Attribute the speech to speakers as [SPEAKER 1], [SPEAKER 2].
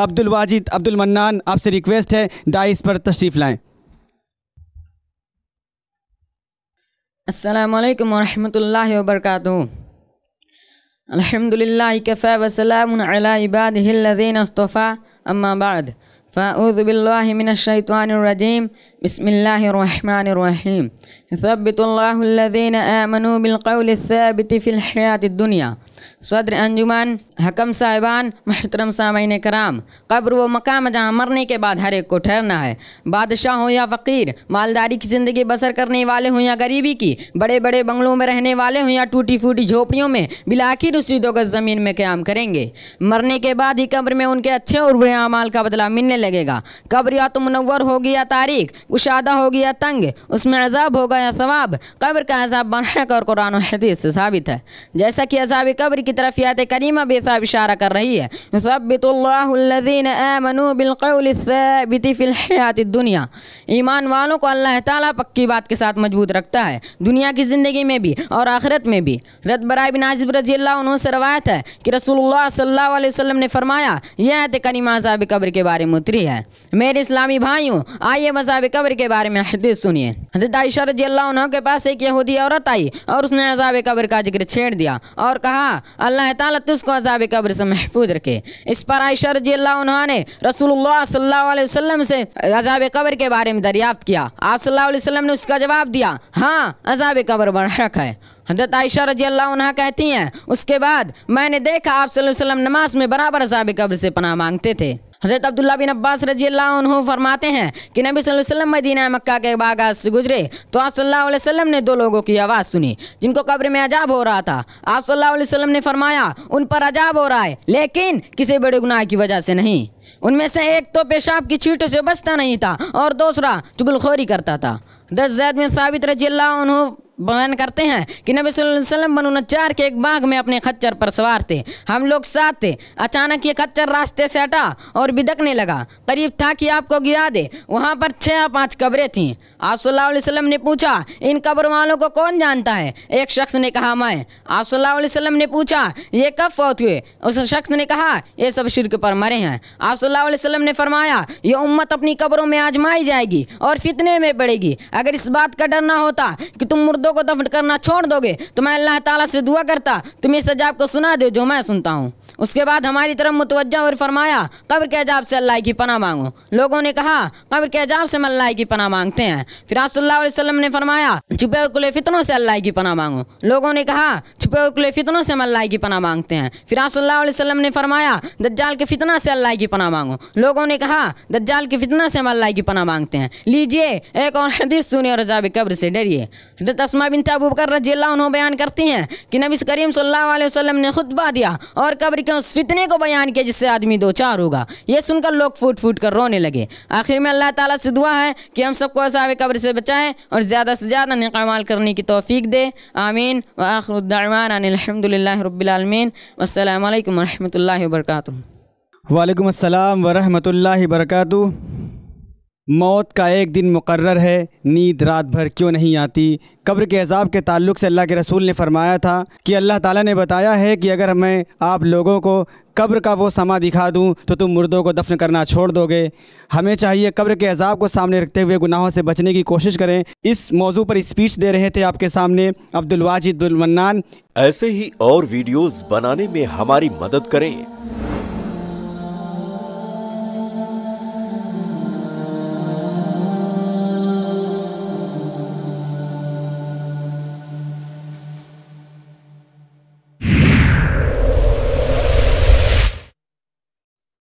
[SPEAKER 1] عبد الواجد عبد المنان آپ سے ریکویسٹ ہے ڈائس پر تشریف لائیں
[SPEAKER 2] السلام علیکم ورحمۃ اللہ وبرکاتہ الحمد للہ کفا وسلم عباد الدین اصطفیٰ اما بعد فاعوذ باللہ من الشیطان الرجیم بسم اللہ الرحمن الرحیم اللہ الذین آمنوا بالقول الثابت فی الحیات الدنیا صدر انجمن حکم صاحبان محترم سامعین کرام قبر و مقام جہاں مرنے کے بعد ہر ایک کو ٹھہرنا ہے بادشاہ ہوں یا فقیر مالداری کی زندگی بسر کرنے والے ہوں یا غریبی کی بڑے بڑے بنگلوں میں رہنے والے ہوں یا ٹوٹی پھوٹی جھوپڑیوں میں اسی دو گز زمین میں قیام کریں گے مرنے کے بعد ہی قبر میں ان کے اچھے اور برے اعمال کا بدلہ ملنے لگے گا قبر یا تو منور ہوگی یا تاریخ کشادہ ہوگی یا تنگ اس میں عذاب ہوگا یا ثواب قبر کا عذاب برحق اور قرآن و حدیث سے ثابت ہے جیسا کہ عذاب قبر کی طرف یات کریمہ بھی صاحب اشارہ کر رہی ہے ثبت اللہ الذین آمنوا بالقول الثابت فی الحیات الدنیا ایمان والوں کو اللہ تعالیٰ پکی بات کے ساتھ مضبوط رکھتا ہے دنیا کی زندگی میں بھی اور آخرت میں بھی رد برائے بن عزب رضی اللہ عنہ سے روایت ہے کہ رسول اللہ صلی اللہ علیہ وسلم نے فرمایا یہ آیت کریمہ عذاب قبر کے بارے میں اتری ہے میرے اسلامی بھائیوں آئیے مذہب قبر کے بارے میں حدیث سنیے حضرت عائشہ رضی اللہ عنہ کے پاس ایک یہودی عورت آئی اور اس نے عذاب قبر کا ذکر چھیڑ دیا اور کہا اللہ تعالیٰ اس کو عذاب قبر سے محفوظ رکھے اس پر عائشہ رضی اللہ عنہ نے رسول اللہ صلی اللہ علیہ وسلم سے عذاب قبر کے بارے میں دریافت کیا آپ صلی اللہ علیہ وسلم نے اس کا جواب دیا ہاں عذاب قبر برحق ہے حضرت عائشہ رضی اللہ عنہ کہتی ہیں اس کے بعد میں نے دیکھا آپ صلی اللہ علیہ وسلم نماز میں برابر عذاب قبر سے پناہ مانگتے تھے حضرت عبداللہ بن عباس رضی اللہ عنہ فرماتے ہیں کہ نبی صلی اللہ علیہ وسلم مدینہ مکہ کے باغات سے گزرے تو آپ صلی اللہ علیہ وسلم نے دو لوگوں کی آواز سنی جن کو قبر میں عجاب ہو رہا تھا آپ صلی اللہ علیہ وسلم نے فرمایا ان پر عجاب ہو رہا ہے لیکن کسی بڑے گناہ کی وجہ سے نہیں ان میں سے ایک تو پیشاب کی چھیٹوں سے بچتا نہیں تھا اور دوسرا چگل خوری کرتا تھا دس زید میں ثابت رضی اللہ عنہ بیان کرتے ہیں کہ نبی صلی اللہ علیہ وسلم بنو نجار کے ایک باغ میں اپنے خچر پر سوار تھے ہم لوگ ساتھ تھے اچانک یہ خچر راستے سے ہٹا اور بدکنے لگا قریب تھا کہ آپ کو گرا دے وہاں پر چھ پانچ قبریں تھیں آپ صلی اللہ علیہ وسلم نے پوچھا ان قبر والوں کو کون جانتا ہے ایک شخص نے کہا میں آپ صلی اللہ علیہ وسلم نے پوچھا یہ کب فوت ہوئے اس شخص نے کہا یہ سب شرک پر مرے ہیں آپ صلی اللہ علیہ وسلم نے فرمایا یہ امت اپنی قبروں میں آجمائی جائے گی اور فتنے میں پڑے گی اگر اس بات کا ڈر نہ ہوتا کہ تم مردوں کو دفن کرنا چھوڑ دو گے تو میں اللہ تعالیٰ سے دعا کرتا تمہیں سجاب کو سنا دو جو میں سنتا ہوں اس کے بعد ہماری طرف متوجہ اور فرمایا قبر کے عجاب سے اللہ کی پناہ مانگو لوگوں نے کہا قبر کے عجاب سے اللہ کی پناہ مانگتے ہیں آپ صلی اللہ علیہ وسلم نے فرمایا چھپے اور کلے فتنوں سے اللہ کی پناہ مانگو لوگوں نے کہا چھپے اور کلے فتنوں سے اللہ کی پناہ مانگتے ہیں آپ صلی اللہ علیہ وسلم نے فرمایا دجال کے فتنہ سے اللہ کی پناہ مانگو لوگوں نے کہا دجال کے فتنہ سے اللہ کی پناہ مانگتے ہیں لیجئے ایک اور حدیث سنی اور عجاب قبر سے ڈریے حضرت بنت ابو بکر رضی اللہ انہوں بیان کرتی ہیں کہ نبی کریم صلی اللہ علیہ وسلم نے خطبہ دیا اور قبر اس فتنے کو بیان جس سے آدمی دو چار ہوگا یہ سن کر کر لوگ رونے لگے آخر میں اللہ تعالیٰ سے دعا ہے کہ ہم سب کو قبر سے بچائیں اور زیادہ سے زیادہ نکام کرنے کی توفیق دے آمین الدعوان رب العالمین والسلام علیکم ورحمۃ اللہ وبرکاتہ
[SPEAKER 1] وعلیکم السلام ورحمۃ اللہ وبرکاتہ موت کا ایک دن مقرر ہے نیند رات بھر کیوں نہیں آتی قبر کے عذاب کے تعلق سے اللہ کے رسول نے فرمایا تھا کہ اللہ تعالیٰ نے بتایا ہے کہ اگر میں آپ لوگوں کو قبر کا وہ سما دکھا دوں تو تم مردوں کو دفن کرنا چھوڑ دو گے ہمیں چاہیے قبر کے عذاب کو سامنے رکھتے ہوئے گناہوں سے بچنے کی کوشش کریں اس موضوع پر اسپیچ دے رہے تھے آپ کے سامنے عبد المنان ایسے ہی اور ویڈیوز بنانے میں ہماری مدد کریں